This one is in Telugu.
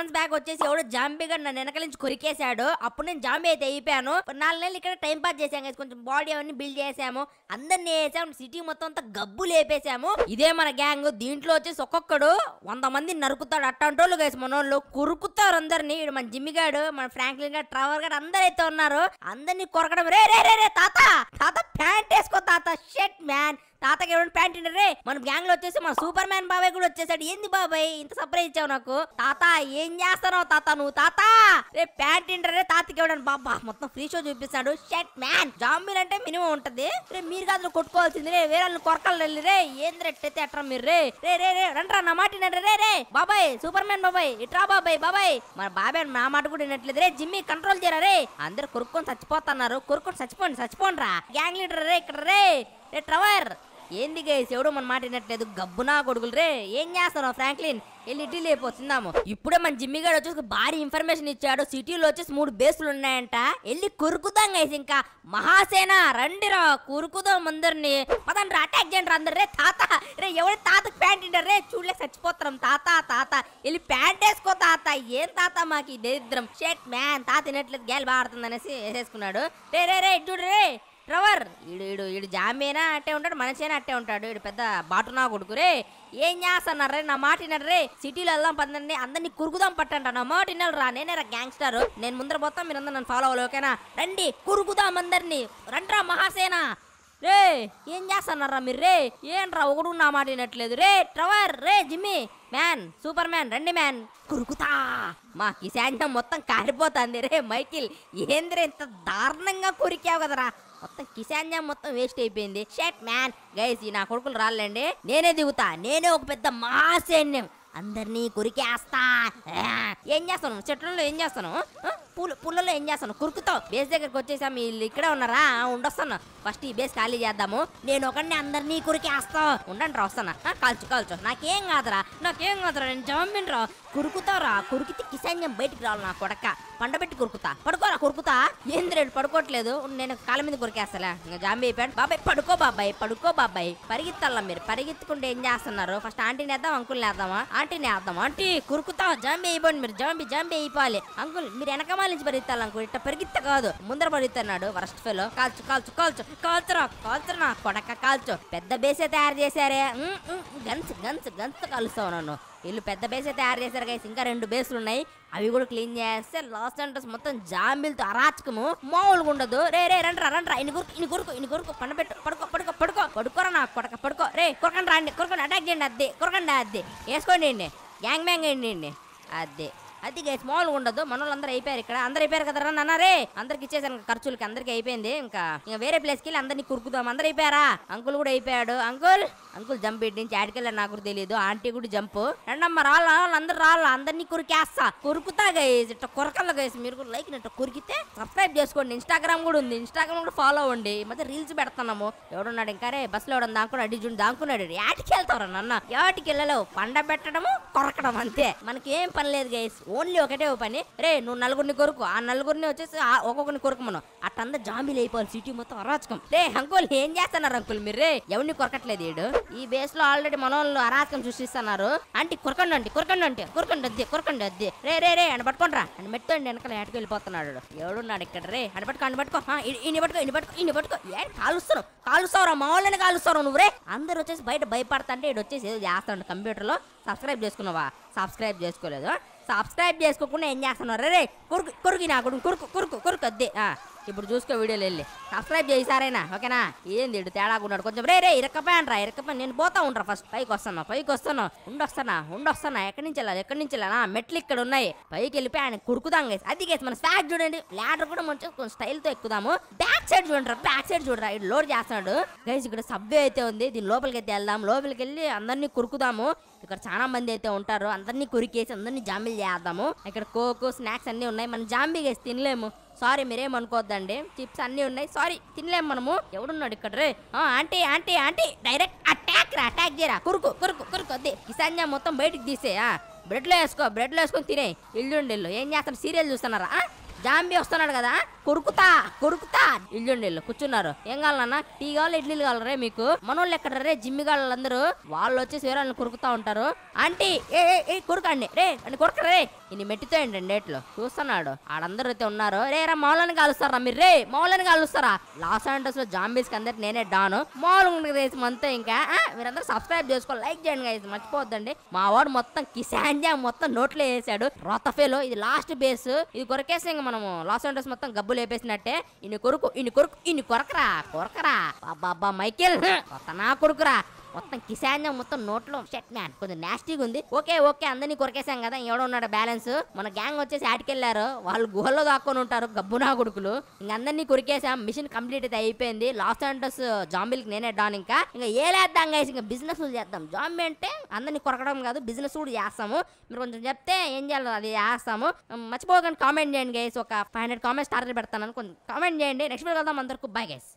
మంత్స్ బ్యాగ్ వచ్చేసి ఎవడో జాంబీగా నన్ను వెనక నుంచి కొరికేశాడు అప్పుడు నేను జాంబీ అయితే అయిపోయాను నాలుగు నెలలు ఇక్కడ టైం పాస్ చేసాము కొంచెం బాడీ అవన్నీ బిల్డ్ చేసాము అందరినీ వేసాము సిటీ మొత్తం అంతా గబ్బు లేపేశాము ఇదే మన గ్యాంగ్ దీంట్లో వచ్చేసి ఒక్కొక్కడు వంద మంది నరుకుతాడు అట్టంటోళ్ళు మన మనోళ్ళు కొరుకుతారు అందరినీ మన జిమ్మిగాడు మన ఫ్రాంక్లిన్ గారు ట్రావర్ గారు అయితే ఉన్నారు అందరినీ కొరకడం రే రే రే తాత తాత ప్యాంట్ వేసుకో తాత షెట్ మ్యాన్ తాతకి ఎవరైనా ప్యాంట్ రే మన గ్యాంగ్ లో వచ్చేసి మన సూపర్ మ్యాన్ బాబాయ్ కూడా వచ్చేసాడు ఏంది బాబాయ్ ఇంత సర్ప్రైజ్ ఇచ్చావు నాకు తాత ఏం చేస్తానో తాత నువ్వు తాత రే ప్యాంట్ రే తాతకి ఎవడని బాబా మొత్తం ఫ్రీ షో చూపిస్తాడు షర్ట్ మ్యాన్ జాంబీలు అంటే మినిమం ఉంటది రే మీరు కాదు కొట్టుకోవాల్సింది రే వేరే కొరకలు రే ఏంది రెట్టయితే ఎట్రా మీరు రే రే రే రే రండ్రా నా మాట రే రే బాబాయ్ సూపర్ మ్యాన్ బాబాయ్ ఇట్రా బాబాయ్ బాబాయ్ మన బాబాయ్ నా మాట కూడా వినట్లేదు రే జిమ్మి కంట్రోల్ చేయరా రే అందరు కొరుక్కొని చచ్చిపోతున్నారు కొరుక్కొని చచ్చిపోండి చచ్చిపోండి రా గ్యాంగ్ లీడర్ రే ఇక్కడ రే రే ట్రవర్ ఏంది గైస్ ఎవడో మన మాట వినట్లేదు గబ్బునా కొడుకులు రే ఏం చేస్తాను ఫ్రాంక్లిన్ వెళ్ళి ఇడ్లీ లేపోతుందాము ఇప్పుడే మన జిమ్మి గారు వచ్చేసి భారీ ఇన్ఫర్మేషన్ ఇచ్చాడు సిటీలో వచ్చేసి మూడు బేసులు ఉన్నాయంట వెళ్ళి కురుకుదాం గైస్ ఇంకా మహాసేన రండి రా కురుకుదాం అందరిని పదండి అటాక్ చేయండి అందరు రే తాత రే ఎవరి తాతకు ప్యాంట్ ఇంటారు రే చూడలే చచ్చిపోతున్నాం తాత తాత వెళ్ళి ప్యాంట్ వేసుకో తాత ఏం తాత మాకు దరిద్రం షేట్ మ్యాన్ తాత తినట్లేదు గ్యాల్ బాగుతుంది అనేసి వేసేసుకున్నాడు రే రే రే చూడు రే రవర్ ఈడు వీడు వీడు జామేనా అట్టే ఉంటాడు మనసేనా అట్టే ఉంటాడు వీడు పెద్ద బాటునా కొడుకురే ఏం చేస్తున్నారు రే నా మాట రే సిటీలో వెళ్దాం పందండి అందరినీ కురుకుదాం పట్టండి నా మాట రా నేనే రా గ్యాంగ్స్టర్ నేను ముందర పోతాం మీరందరూ నన్ను ఫాలో అవ్వాలి ఓకేనా రండి కురుకుదాం అందరినీ రండ్రా మహాసేన రే ఏం చేస్తున్నారా మీరు రే ఏంట్రా ఒకడు నా మాట వినట్లేదు రే ట్రవర్ రే జిమ్మి మ్యాన్ సూపర్ మ్యాన్ రండి మ్యాన్ కురుకుతా మా కిశాంతం మొత్తం కారిపోతుంది రే మైకిల్ ఏంద్రే ఇంత దారుణంగా కురికావు కదరా మొత్తం కిసాన్ జామ్ మొత్తం వేస్ట్ అయిపోయింది షట్ మ్యాన్ గైస్ ఈ నా కొడుకులు రాలండి నేనే దిగుతా నేనే ఒక పెద్ద మహాసైన్యం అందరినీ కొరికేస్తా ఏం చేస్తాను చెట్లలో ఏం చేస్తాను పూలు పుల్లలో ఏం చేస్తాను కురుకుతో బేస్ దగ్గరకు వచ్చేసాం వీళ్ళు ఇక్కడే ఉన్నారా ఉండొస్తాను ఫస్ట్ ఈ బేస్ ఖాళీ చేద్దాము నేను ఒకరిని అందరినీ కురికేస్తావు ఉండండి రా వస్తాను కాల్చు కాల్చు నాకేం కాదురా నాకేం కాదురా నేను జంపిన్ రా కురుకుతావురా కురికితే కిసాన్యం బయటికి రావాలి నా కొడక పెట్టి కురుకుతా పడుకోరా కురుకుతా ఏం రేడు పడుకోవట్లేదు నేను కాళ్ళ మీద కురికేస్తాలే ఇంకా జాంబీ అయిపోయాడు బాబాయ్ పడుకో బాబాయ్ పడుకో బాబాయ్ పరిగెత్తాలా మీరు పరిగెత్తుకుంటే ఏం చేస్తున్నారు ఫస్ట్ ఆంటీని వేద్దాం అంకుల్ని వేద్దామా ఆంటీని వేద్దాం ఆంటీ కురుకుతా జాంబీ అయిపోండి మీరు జాంబీ జాంబీ అయిపోవాలి అంకుల్ మీరు వెనకమా నుంచి పరిగెత్తాలనుకో ఇట్ట పరిగెత్త కాదు ముందర పరిగెత్తన్నాడు వరస్ట్ ఫెలో కాల్చు కాల్చు కాల్చు కాల్చురా కాల్చురా కొడక కాల్చు పెద్ద బేసే తయారు చేశారే గన్స్ గన్స్ గన్స్ కాలుస్తావు నన్ను వీళ్ళు పెద్ద బేసే తయారు చేశారు గైస్ ఇంకా రెండు బేసులు ఉన్నాయి అవి కూడా క్లీన్ చేస్తే లాస్ సెంటర్స్ మొత్తం జాంబిల్తో అరాచకము మామూలుగా ఉండదు రే రే రండి రండి ఇని కొరకు ఇని కొరకు ఇని కొరకు పండబెట్టు పడుకో పడుకో పడుకో పడుకోరా నా కొడక పడుకో రే కొరకండి రాండి కొరకండి అటాక్ చేయండి అద్దె కొరకండి అద్దె వేసుకోండి గ్యాంగ్ బ్యాంగ్ అండి అద్దె అది స్మాల్ ఉండదు మనోళ్ళందరూ అయిపోయారు ఇక్కడ అందరు అయిపోయారు కదరా అన్నారే అందరికి ఇచ్చేసాను ఖర్చులకి అందరికి అయిపోయింది ఇంకా ఇంకా వేరే ప్లేస్కి వెళ్ళి అందరినీ కురుకుదాం అందరు అయిపోయారా అంకుల్ కూడా అయిపోయాడు అంకుల్ అంకుల్ జంప్ ఇటు నుంచి ఆడికెళ్ళా నాకు తెలియదు ఆంటీ కూడా జంప్ రెండమ్మ రాళ్ళ అందరు రాళ్ళ అందరినీ కురికేస్తా కురుకుతా గైజ్ ఇట్లా కొరకల్ల గైజ్ మీరు కూడా లైక్ ఇట్లా కురికితే సబ్స్క్రైబ్ చేసుకోండి ఇన్స్టాగ్రామ్ కూడా ఉంది ఇన్స్టాగ్రామ్ కూడా ఫాలో అవ్వండి మధ్య రీల్స్ పెడతాము ఎవడున్నాడు ఇంకా రే బస్సులో ఎవడన్నా దాంకున్నాడు అడిజుని దాంకున్నాడు ఆటికి వెళ్తారా నాన్న యాటికి వెళ్ళలేవు పండ పెట్టడము కొరకడం అంతే మనకి ఏం పని లేదు గైస్ ఓన్లీ ఒకటే పని రే నువ్వు నలుగురిని కొరకు ఆ నలుగురిని వచ్చేసి ఒక్కొక్కరిని కొరకు మనం అట్టంద జాంబీలు అయిపోవాలి సిటీ మొత్తం అరాచకం రే అంకుల్ ఏం చేస్తున్నారు అంకుల్ రే ఎవరిని కొరకట్లేదు ఈడు ఈ బేస్ లో ఆల్రెడీ మన వాళ్ళు అరాచకం సృష్టిస్తున్నారు అంటే కొరకండి అండి కొరకండి అంటే కొరకండి అద్దె కొరకండి అద్దె రే రే రే అని రా అని మెట్టండి వెనకాల ఏటకి వెళ్ళిపోతున్నాడు ఎవడున్నాడు ఇక్కడ రే అని పట్టుకో అని పట్టుకో ఇని పట్టుకో ఇని పట్టుకో ఇని పట్టుకో ఏ కాలుస్తున్నావు కాలుస్తావురా మా వాళ్ళని కాలుస్తావు నువ్వు రే అందరు వచ్చేసి బయట భయపడతా అంటే ఇడు వచ్చేసి ఏదో చేస్తాడు కంప్యూటర్లో సబ్స్క్రైబ్ చేసుకున్నావా సబ్స్క్రైబ్ చేసుకోలేదు సబ్స్క్రైబ్ చేసుకోకుండా ఏం చేస్తున్నారు రే కొరుకు కొరికి నా కొడుకు కొరుకు కొరుకు కొరుకు అద్దే ఇప్పుడు చూసుకో వీడియోలు వెళ్ళి సబ్స్క్రైబ్ చేయి సరేనా ఓకేనా ఏంది ఇడు తేడాకున్నాడు కొంచెం రే రే ఇరక్కపోయాను రా ఇరకపోయి నేను పోతా ఉంటా ఫస్ట్ పైకి వస్తాను పైకి వస్తాను ఉండొస్తానా ఉండొస్తానా ఎక్కడి నుంచి వెళ్ళాలి ఎక్కడి నుంచి వెళ్ళాలా మెట్లు ఇక్కడ ఉన్నాయి పైకి వెళ్ళిపోయి ఆయన కుడుకుదాం గేసి అది గేసి మన స్టాక్ చూడండి లాడర్ కూడా స్టైల్ స్టైల్తో ఎక్కుదాము బ్యాక్ సైడ్ చూడరా బ్యాక్ సైడ్ చూడరా ఇటు లోడ్ చేస్తున్నాడు గైస్ ఇక్కడ సబ్వే అయితే ఉంది దీని లోపలికి అయితే వెళ్దాం లోపలికి వెళ్ళి అందరినీ కురుకుదాము ఇక్కడ చాలా మంది అయితే ఉంటారు అందరినీ కురికేసి అందరినీ జాంబీలు చేద్దాము ఇక్కడ కోకు స్నాక్స్ అన్నీ ఉన్నాయి మనం జాంబీ గేసి తినలేము సారీ మీరేమనుకోవద్దండి చిప్స్ అన్నీ ఉన్నాయి సారీ తినలేం మనము ఎవడున్నాడు ఇక్కడ రే aunty aunty aunty direct attack రా అటాక్ చేయరా కురుకు కురుకు కురుకు వద్దే కిసాన్యా మొత్తం బయటకు తీసే బ్రెడ్లో వేసుకో బ్రెడ్లో వేసుకొని తినే ఇల్లుండి ఇల్లు ఏం చేస్తాను సీరియల్ చూస్తున్నారా జాంబీ వస్తున్నాడు కదా కొరుకుతా కొరుకుతా ఇల్లుండి కూర్చున్నారు ఏం కావాలన్న టీ కావాలి ఇడ్లీలు కావాలరే మీకు మనోళ్ళు ఎక్కడ రే జిమ్మి వాళ్ళందరూ వాళ్ళు వచ్చేసి వేరే కొరుకుతా ఉంటారు ఆంటీ ఏ ఏ కొరకండి రే అని కొరకరే ఇన్ని మెట్టితో ఏంటండి ఎట్లో చూస్తున్నాడు ఆడందరూ అయితే ఉన్నారు రేరా మౌలని కాలుస్తారా మీరు రే మౌలని కాలుస్తారా లాస్ ఆంటోస్ లో జాంబీస్ కి అందరికి నేనే డాను మౌలు దేశం అంతా ఇంకా మీరందరూ సబ్స్క్రైబ్ చేసుకోండి లైక్ చేయండి మర్చిపోద్దండి మా వాడు మొత్తం జామ్ మొత్తం నోట్లో వేసాడు రొతఫేలో ఇది లాస్ట్ బేస్ ఇది కొరకేసి ఇంకా మనము లాస్ ఆంటోస్ మొత్తం గబ్బులు వేపేసినట్టే ఇన్ని కొరకు ఇన్ని కొరకు ఇన్ని కొరకరా కొరకరా బాబా మైకేల్ కొత్త నా కొరకురా మొత్తం కిసాన్యం మొత్తం నోట్లో షట్ మ్యాన్ కొంచెం నాస్టిగా ఉంది ఓకే ఓకే అందరినీ కొరికేసాం కదా ఉన్నాడు బ్యాలెన్స్ మన గ్యాంగ్ వచ్చేసి ఆటికెళ్లారు వాళ్ళు గుహల్లో దాక్కొని ఉంటారు గబ్బునా కొడుకులు ఇంక అందరినీ కొరికేసాం మిషన్ కంప్లీట్ అయితే అయిపోయింది లాస్ అంటస్ జాంబీలకి నేనే డాన్ ఇంకా ఇంకా ఏ లేద్దాం ఇంకా బిజినెస్ చేద్దాం జాంబీ అంటే అందరినీ కొరకడం కాదు బిజినెస్ కూడా చేస్తాము మీరు కొంచెం చెప్తే ఏం చేయాలి అది చేస్తాము మర్చిపోకండి కామెంట్ చేయండి గైస్ ఒక ఫైవ్ హండ్రెడ్ కామెంట్స్ టార్గెట్ పెడతాను కొంచెం కామెంట్ చేయండి నెక్స్ట్ వీడియో వెళ్దాం అందరికీ బాయ్ గైస్